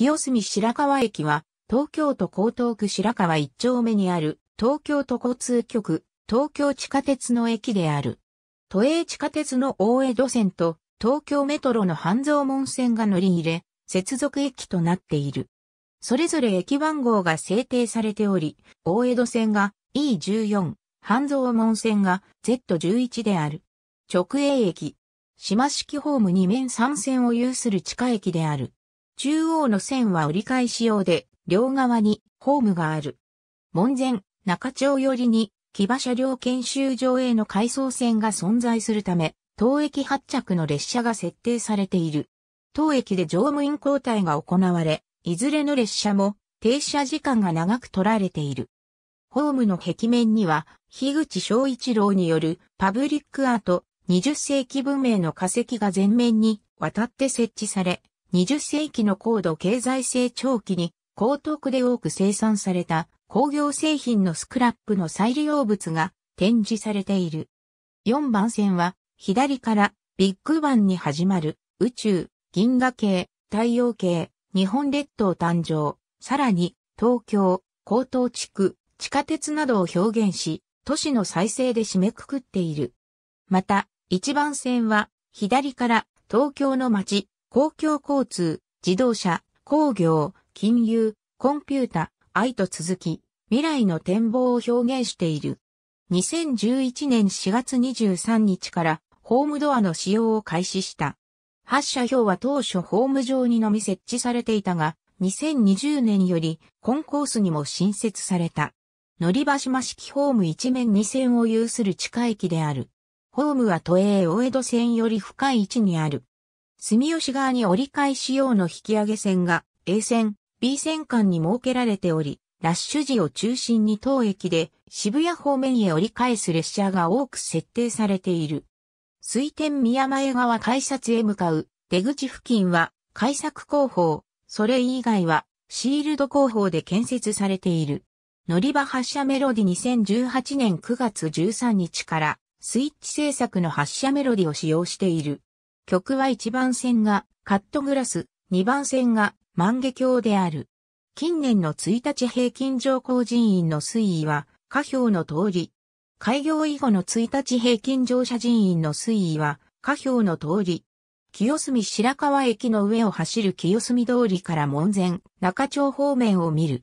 清澄白河駅は、東京都江東区白河一丁目にある、東京都交通局、東京地下鉄の駅である。都営地下鉄の大江戸線と、東京メトロの半蔵門線が乗り入れ、接続駅となっている。それぞれ駅番号が制定されており、大江戸線が E14、半蔵門線が Z11 である。直営駅。島式ホーム2面3線を有する地下駅である。中央の線は折り返し用で、両側にホームがある。門前、中町寄りに、騎馬車両研修場への回送線が存在するため、当駅発着の列車が設定されている。当駅で乗務員交代が行われ、いずれの列車も停車時間が長く取られている。ホームの壁面には、樋口昭一郎によるパブリックアート20世紀文明の化石が前面に渡って設置され、20世紀の高度経済成長期に高徳区で多く生産された工業製品のスクラップの再利用物が展示されている。4番線は左からビッグバンに始まる宇宙、銀河系、太陽系、日本列島誕生、さらに東京、江東地区、地下鉄などを表現し、都市の再生で締めくくっている。また、1番線は左から東京の街、公共交通、自動車、工業、金融、コンピュータ、愛と続き、未来の展望を表現している。2011年4月23日からホームドアの使用を開始した。発車表は当初ホーム上にのみ設置されていたが、2020年よりコンコースにも新設された。乗り場島式ホーム一面二線を有する地下駅である。ホームは都営大江戸線より深い位置にある。住吉側に折り返し用の引き上げ線が A 線、B 線間に設けられており、ラッシュ時を中心に当駅で渋谷方面へ折り返す列車が多く設定されている。水天宮前側改札へ向かう出口付近は改作工法、それ以外はシールド工法で建設されている。乗り場発車メロディ2018年9月13日からスイッチ制作の発車メロディを使用している。曲は1番線がカットグラス、2番線が万華鏡である。近年の1日平均乗降人員の推移は、下表の通り。開業以後の1日平均乗車人員の推移は、下表の通り。清澄白河駅の上を走る清澄通りから門前、中町方面を見る。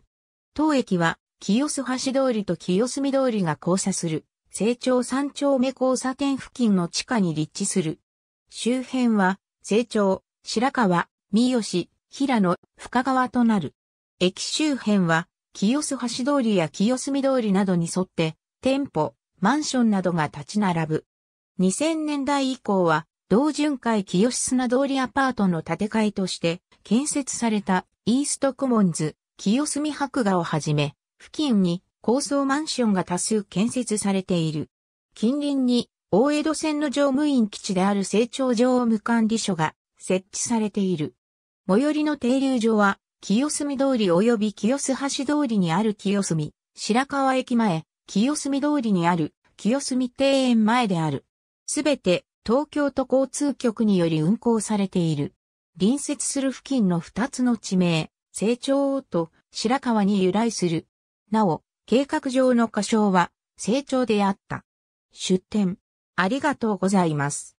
当駅は、清洲橋通りと清澄通りが交差する、成長三丁目交差点付近の地下に立地する。周辺は、成長、白川、三好、平野、深川となる。駅周辺は、清洲橋通りや清澄通りなどに沿って、店舗、マンションなどが立ち並ぶ。2000年代以降は、同巡回清砂通りアパートの建て替えとして、建設されたイーストコモンズ、清澄白河をはじめ、付近に高層マンションが多数建設されている。近隣に大江戸線の乗務員基地である成長乗務管理所が設置されている。最寄りの停留所は、清澄通り及び清洲橋通りにある清澄、白川駅前、清澄通りにある清澄庭園前である。すべて東京都交通局により運行されている。隣接する付近の2つの地名、成長と白川に由来する。なお、計画上の仮称は、成長であった。出店。ありがとうございます。